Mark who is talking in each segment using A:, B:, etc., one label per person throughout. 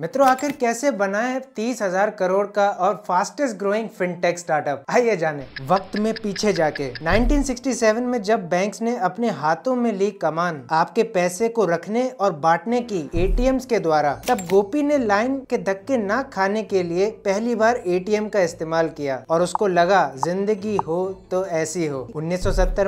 A: मित्रों आखिर कैसे बनाए तीस हजार करोड़ का और फास्टेस्ट ग्रोइंग फिनटेक स्टार्टअप आइए जाने वक्त में पीछे जाके 1967 में जब बैंक्स ने अपने हाथों में ली कमान आपके पैसे को रखने और बांटने की ए के द्वारा तब गोपी ने लाइन के धक्के ना खाने के लिए पहली बार ए का इस्तेमाल किया और उसको लगा जिंदगी हो तो ऐसी हो उन्नीस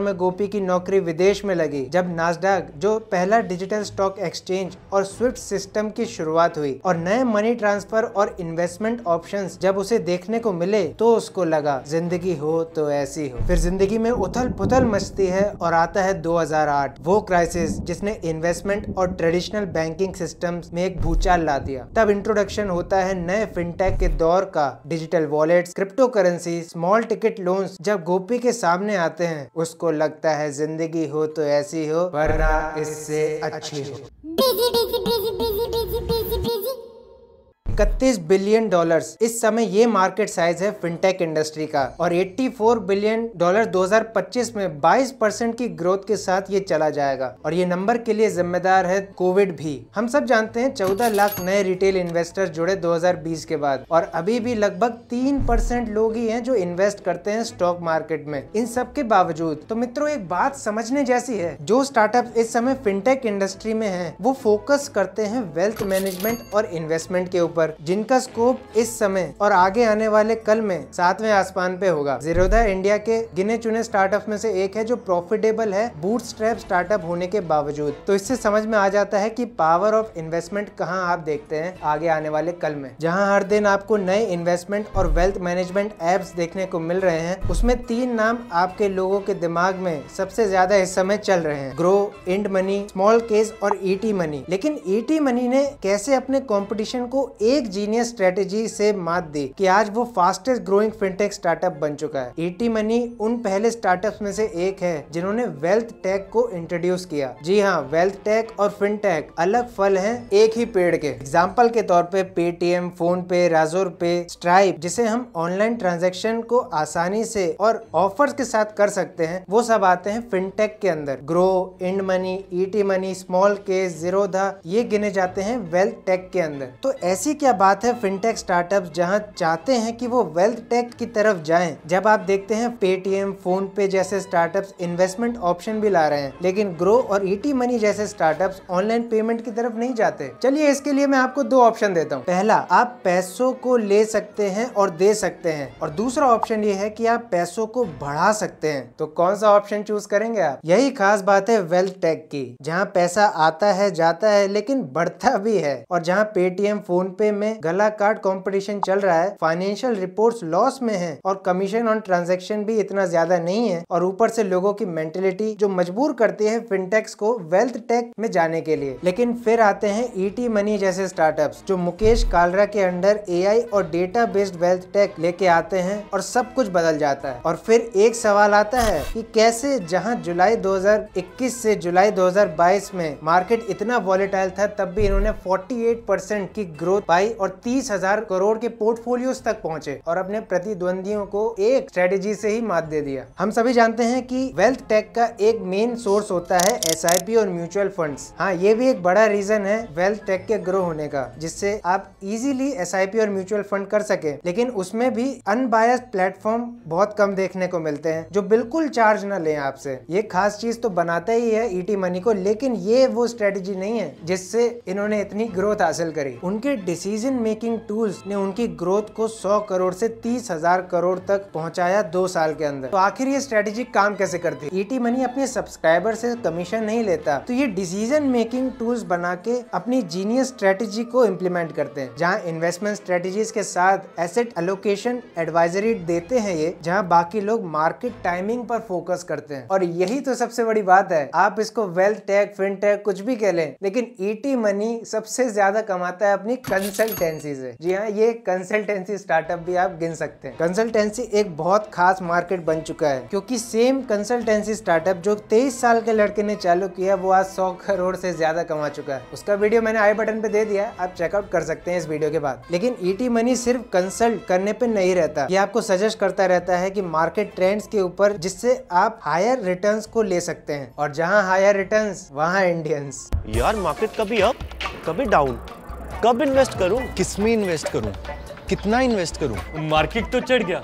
A: में गोपी की नौकरी विदेश में लगी जब नाजडाग जो पहला डिजिटल स्टॉक एक्सचेंज और स्विफ्ट सिस्टम की शुरुआत हुई और नए मनी ट्रांसफर और इन्वेस्टमेंट ऑप्शन जब उसे देखने को मिले तो उसको लगा जिंदगी हो तो ऐसी हो फिर जिंदगी में उथल पुथल मचती है और आता है 2008 वो क्राइसिस जिसने इन्वेस्टमेंट और ट्रेडिशनल बैंकिंग सिस्टम में एक भूचाल ला दिया तब इंट्रोडक्शन होता है नए फिनटेक के दौर का digital wallet crypto currency small ticket loans जब गोपी के सामने आते हैं उसको लगता है जिंदगी हो तो ऐसी हो वरना इससे अच्छी हो इकतीस बिलियन डॉलर्स इस समय ये मार्केट साइज है फिनटेक इंडस्ट्री का और 84 बिलियन डॉलर 2025 में 22 परसेंट की ग्रोथ के साथ ये चला जाएगा और ये नंबर के लिए जिम्मेदार है कोविड भी हम सब जानते हैं चौदह लाख नए रिटेल इन्वेस्टर जुड़े बीस के बाद और अभी भी लगभग तीन परसेंट लोग ही है जो इन्वेस्ट करते हैं स्टॉक मार्केट में इन सब के बावजूद तो मित्रों एक बात समझने जैसी है जो स्टार्टअप इस समय फिनटेक इंडस्ट्री में है वो फोकस करते हैं वेल्थ मैनेजमेंट और इन्वेस्टमेंट के ऊपर पर जिनका स्कोप इस समय और आगे आने वाले कल में सातवें आसमान पे होगा जीरोधा इंडिया के गिने चुने स्टार्टअप में से एक है जो प्रॉफिटेबल है बूट स्टार्टअप होने के बावजूद तो इससे समझ में आ जाता है की पावर ऑफ इन्वेस्टमेंट कहाँ आप देखते हैं आगे आने वाले कल में जहाँ हर दिन आपको नए इन्वेस्टमेंट और वेल्थ मैनेजमेंट एप्स देखने को मिल रहे हैं उसमें तीन नाम आपके लोगों के दिमाग में सबसे ज्यादा इस समय चल रहे हैं Groww Ind money smallcase और ईटी e मनी लेकिन ईटी e मनी ने कैसे अपने कंपटीशन को एक एक जीनियस स्ट्रेटेजी से मात दी कि आज वो फास्टेस्ट ग्रोइंग फिनटेक स्टार्टअप बन चुका है एटी e मनी उन पहले स्टार्टअप में से एक है जिन्होंने वेल्थ टेक को इंट्रोड्यूस किया जी हाँ वेल्थ टेक और फिनटेक अलग फल है एक ही पेड़ के एग्जाम्पल के तौर पे पेटीएम फोन पे राजोर पे स्ट्राइप जिसे हम ऑनलाइन ट्रांजेक्शन को आसानी से और ऑफर्स के साथ कर सकते हैं वो सब आते हैं फिनटेक के अंदर Groww Ind money ET money smallcase zero ये गिने जाते हैं वेल्थ टेक के अंदर तो ऐसी क्या बात है फिनटेक स्टार्टअप जहाँ चाहते हैं कि वो वेल्थ टेक की तरफ जाएं जब आप देखते हैं पेटीएम फोन पे जैसे स्टार्टअप्स इन्वेस्टमेंट ऑप्शन भी ला रहे हैं लेकिन ग्रो और ईटी e मनी जैसे स्टार्टअप्स ऑनलाइन पेमेंट की तरफ नहीं जाते चलिए इसके लिए मैं आपको दो ऑप्शन देता हूँ पहला आप पैसों को ले सकते हैं और दे सकते हैं और दूसरा ऑप्शन ये है की आप पैसों को बढ़ा सकते हैं तो कौन सा ऑप्शन चूज करेंगे आप यही खास बात है वेल्थ टेक की जहाँ पैसा आता है जाता है लेकिन बढ़ता भी है और जहाँ पेटीएम फोन पे बॉम्बे में गला कार्ड कंपटीशन चल रहा है फाइनेंशियल रिपोर्ट्स लॉस में है और कमीशन ऑन ट्रांजेक्शन भी इतना ज्यादा नहीं है और ऊपर से लोगों की मेंटेलिटी जो मजबूर करती है फिनटेक्स को वेल्थ टेक में जाने के लिए लेकिन फिर आते हैं ईटी e मनी जैसे स्टार्टअप जो मुकेश कालरा के अंडर ए और डेटा बेस्ड वेल्थ टेक लेके आते हैं और सब कुछ बदल जाता है और फिर एक सवाल आता है कि कैसे जहां जुलाई 2021 से जुलाई 2022 में मार्केट इतना वॉलेटाइल था तब भी इन्होंने 48 परसेंट की ग्रोथ लंबाई और तीस हजार करोड़ के पोर्टफोलियो तक पहुंचे और अपने प्रतिद्वंदियों को एक स्ट्रेटेजी से ही मात दे दिया हम सभी जानते हैं कि वेल्थ टेक का एक मेन सोर्स होता है एस और म्यूचुअल फंड हाँ ये भी एक बड़ा रीजन है वेल्थ टेक के ग्रो होने का जिससे आप इजीली एस और म्यूचुअल फंड कर सके लेकिन उसमें भी अनबायस प्लेटफॉर्म बहुत कम देखने को मिलते हैं जो बिल्कुल चार्ज न लें आपसे ये खास चीज तो बनाता ही है ईटी e मनी को लेकिन ये वो स्ट्रेटेजी नहीं है जिससे इन्होंने इतनी ग्रोथ हासिल करी उनके डिसीजन डिसीजन मेकिंग टूल्स ने उनकी ग्रोथ को 100 करोड़ से तीस हजार करोड़ तक पहुंचाया दो साल के अंदर तो आखिर ये स्ट्रेटेजी काम कैसे करती है ईटी e मनी अपने सब्सक्राइबर से कमीशन नहीं लेता तो ये डिसीजन मेकिंग टूल्स बना के अपनी जीनियस स्ट्रेटेजी को इम्प्लीमेंट करते हैं जहाँ इन्वेस्टमेंट स्ट्रेटेजीज के साथ एसेट एलोकेशन एडवाइजरी देते हैं ये जहाँ बाकी लोग मार्केट टाइमिंग पर फोकस करते हैं और यही तो सबसे बड़ी बात है आप इसको वेल्थ टैग टैग कुछ भी कह लें लेकिन ईटी e मनी सबसे ज्यादा कमाता है अपनी कंस कंसल्टेंसी से जी हाँ ये कंसल्टेंसी स्टार्टअप भी आप गिन सकते हैं कंसल्टेंसी एक बहुत खास मार्केट बन चुका है क्योंकि सेम कंसल्टेंसी स्टार्टअप जो तेईस साल के लड़के ने चालू किया वो आज सौ करोड़ से ज्यादा कमा चुका है उसका वीडियो मैंने आई बटन पे दे दिया आप चेकआउट कर सकते हैं इस वीडियो के बाद लेकिन ईटी e मनी सिर्फ कंसल्ट करने पे नहीं रहता ये आपको सजेस्ट करता रहता है की मार्केट ट्रेंड्स के ऊपर जिससे आप हायर रिटर्न को ले सकते हैं और जहाँ हायर रिटर्न वहाँ इंडियंस यार मार्केट कभी अप कभी डाउन कब इन्वेस्ट करूं किस में इन्वेस्ट करूं कितना इन्वेस्ट करूं मार्केट तो चढ़ गया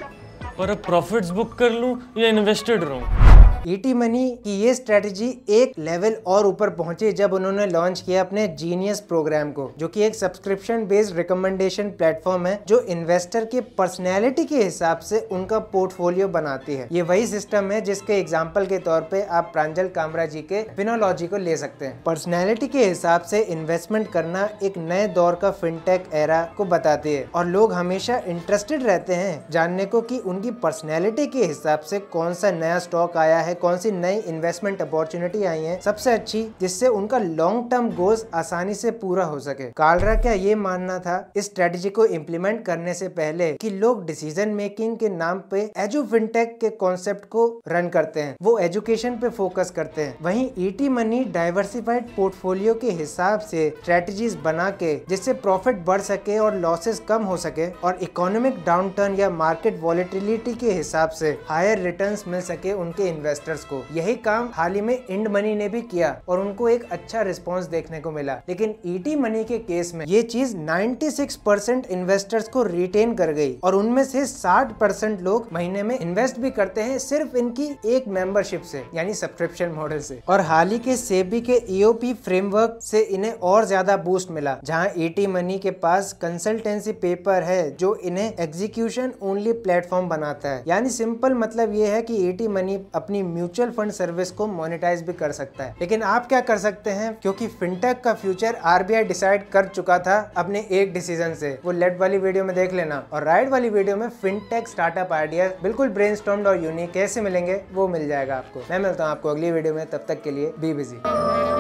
A: पर अब प्रॉफिट्स बुक कर लूं या इन्वेस्टेड रहूं ईटी e मनी की ये स्ट्रेटेजी एक लेवल और ऊपर पहुंची जब उन्होंने लॉन्च किया अपने जीनियस प्रोग्राम को जो कि एक सब्सक्रिप्शन बेस्ड रिकमेंडेशन प्लेटफॉर्म है जो इन्वेस्टर की पर्सनैलिटी के हिसाब से उनका पोर्टफोलियो बनाती है ये वही सिस्टम है जिसके एग्जाम्पल के तौर पर आप प्रांजल कामरा जी के फिनोलॉजी को ले सकते हैं पर्सनैलिटी के हिसाब से इन्वेस्टमेंट करना एक नए दौर का फिनटेक एरा को बताती है और लोग हमेशा इंटरेस्टेड रहते हैं जानने को कि उनकी पर्सनैलिटी के हिसाब से कौन सा नया स्टॉक आया है हैं कौन सी नई इन्वेस्टमेंट अपॉर्चुनिटी आई है सबसे अच्छी जिससे उनका लॉन्ग टर्म गोल्स आसानी से पूरा हो सके कालरा का ये मानना था इस स्ट्रेटेजी को इम्प्लीमेंट करने से पहले कि लोग डिसीजन मेकिंग के नाम पे एजु फिनटेक के कॉन्सेप्ट को रन करते हैं वो एजुकेशन पे फोकस करते हैं वहीं ईटी मनी डाइवर्सिफाइड पोर्टफोलियो के हिसाब से स्ट्रेटेजी बना के जिससे प्रॉफिट बढ़ सके और लॉसेस कम हो सके और इकोनॉमिक डाउनटर्न या मार्केट वॉलिटिलिटी के हिसाब से हायर रिटर्न मिल सके उनके इन्वेस्ट इन्वेस्टर्स को यही काम हाल ही में इंड मनी ने भी किया और उनको एक अच्छा रिस्पॉन्स देखने को मिला लेकिन ईटी e मनी के केस में ये चीज 96 परसेंट इन्वेस्टर्स को रिटेन कर गई और उनमें से 60 परसेंट लोग महीने में इन्वेस्ट भी करते हैं सिर्फ इनकी एक मेंबरशिप से यानी सब्सक्रिप्शन मॉडल से और हाल ही के सेबी के ईओपी e फ्रेमवर्क से इन्हें और ज्यादा बूस्ट मिला जहां ईटी मनी के पास कंसल्टेंसी पेपर है जो इन्हें एग्जीक्यूशन ओनली प्लेटफॉर्म बनाता है यानी सिंपल मतलब ये है कि ईटी e मनी अपनी म्यूचुअल फंड सर्विस को मोनिटाइज भी कर सकता है लेकिन आप क्या कर सकते हैं क्योंकि फिनटेक का फ्यूचर आरबीआई डिसाइड कर चुका था अपने एक डिसीजन से वो लेट वाली वीडियो में देख लेना और राइट वाली वीडियो में फिनटेक स्टार्टअप आइडिया बिल्कुल ब्रेन और यूनिक कैसे मिलेंगे वो मिल जाएगा आपको मैं मिलता हूँ आपको अगली वीडियो में तब तक के लिए बी बिजी